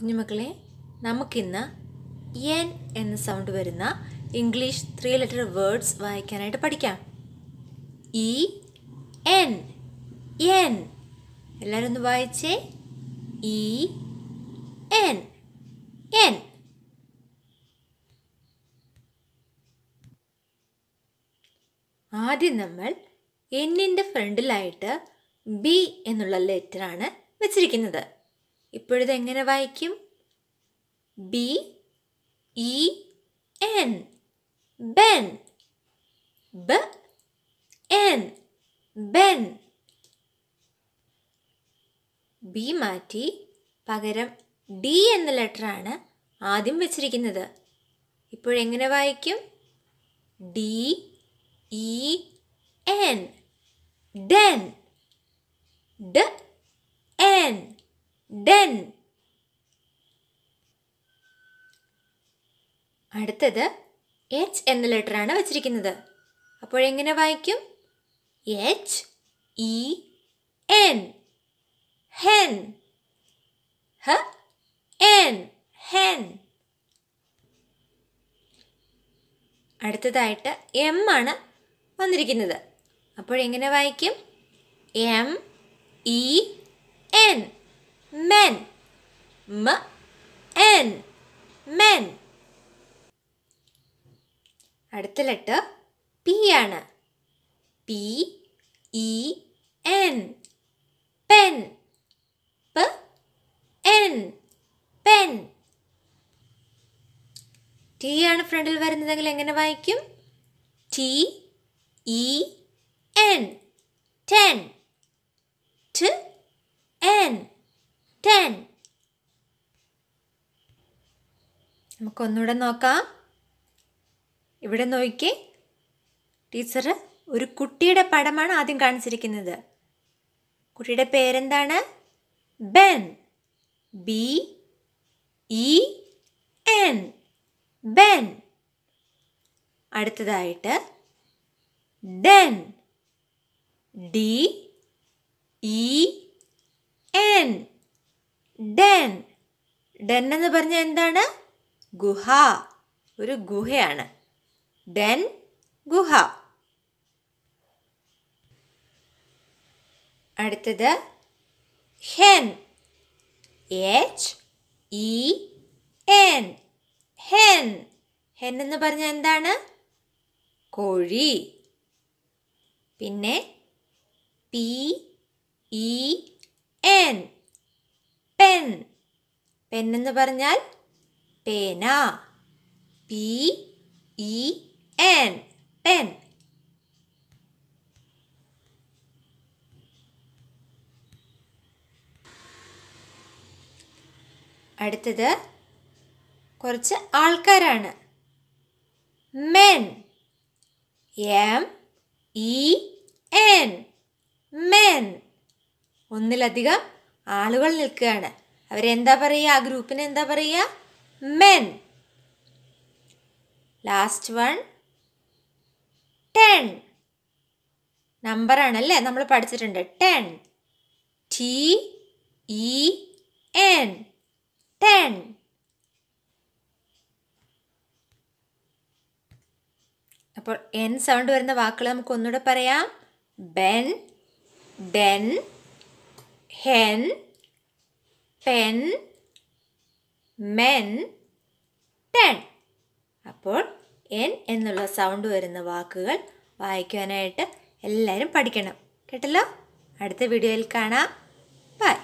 കുഞ്ഞുമക്കളെ നമുക്കിന്ന് എൻ എന്ന സൗണ്ട് വരുന്ന ഇംഗ്ലീഷ് ത്രീ ലെറ്റർ വേർഡ്സ് വായിക്കാനായിട്ട് പഠിക്കാം ഇ e, എൻ എൻ എല്ലാവരും ഒന്ന് വായിച്ചേ ഇ എൻ എൻ ആദ്യം നമ്മൾ എന്നിൻ്റെ ഫ്രണ്ടിലായിട്ട് ബി എന്നുള്ള ലെറ്ററാണ് വെച്ചിരിക്കുന്നത് ഇപ്പോഴത് എങ്ങനെ വായിക്കും ബി ഇ എൻ ബെൻ ബ എൻ ബെൻ ബി മാറ്റി പകരം ഡി എന്ന ലെറ്ററാണ് ആദ്യം വെച്ചിരിക്കുന്നത് ഇപ്പോഴെങ്ങനെ വായിക്കും ഡി ഇ എൻ ഡെൻ ഡ എൻ ഡെൻ അടുത്തത് എച്ച് എന്ന ലെറ്ററാണ് വച്ചിരിക്കുന്നത് അപ്പോഴെങ്ങനെ വായിക്കും എച്ച് ഇ എൻ ഹെൻ ഹ എൻ ഹെൻ അടുത്തതായിട്ട് എം ആണ് വന്നിരിക്കുന്നത് അപ്പോഴെങ്ങനെ വായിക്കും M E N m n men അടുത്ത ലെറ്റർ പി ആണ് പി ഇ എൻ പെൻ പ എൻ പെൻ ടി ആണ് ഫ്രണ്ടിൽ വരുന്നതെങ്കിൽ എങ്ങനെ വായിക്കും ടി ഇ എൻ ടെൻ നമുക്കൊന്നുകൂടെ നോക്കാം ഇവിടെ നോക്കി ടീച്ചർ ഒരു കുട്ടിയുടെ പടമാണ് ആദ്യം കാണിച്ചിരിക്കുന്നത് കുട്ടിയുടെ പേരെന്താണ് Ben B E N Ben അടുത്തതായിട്ട് den D E N den den എന്ന് പറഞ്ഞാൽ എന്താണ് ഗുഹ ഒരു ഗുഹയാണ് ഡെൻ ഗുഹ അടുത്തത് hen H E N hen hen എന്ന് പറഞ്ഞാൽ എന്താണ് കോഴി പിന്നെ P E N pen pen എന്ന് പറഞ്ഞാൽ പേന പി ഇ എൻ പെൻ അടുത്തത് കുറച്ച് ആൾക്കാരാണ് men M E N men ഒന്നിലധികം ആളുകൾ നിൽക്കുകയാണ് അവരെന്താ പറയുക ആ ഗ്രൂപ്പിന് എന്താ പറയുക മെൻ ലാസ്റ്റ് വൺ ടെൻ നമ്പറാണല്ലേ നമ്മൾ പഠിച്ചിട്ടുണ്ട് ten T E N ten അപ്പോൾ എൻ സൗണ്ട് വരുന്ന വാക്കുകൾ നമുക്ക് ഒന്നുകൂടെ പറയാം Ben den hen pen men ten അപ്പോൾ എൻ എന്നുള്ള സൗണ്ട് വരുന്ന വാക്കുകൾ വായിക്കുവാനായിട്ട് എല്ലാവരും പഠിക്കണം കേട്ടല്ലോ അടുത്ത വീഡിയോയിൽ കാണാം ബൈ